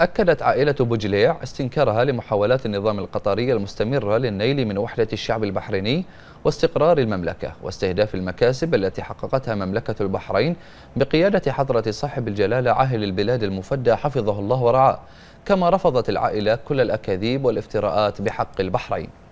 أكدت عائلة بوجليع استنكارها لمحاولات النظام القطري المستمرة للنيل من وحدة الشعب البحريني واستقرار المملكة واستهداف المكاسب التي حققتها مملكة البحرين بقيادة حضرة صاحب الجلالة عاهل البلاد المفدى حفظه الله ورعاه كما رفضت العائلة كل الأكاذيب والافتراءات بحق البحرين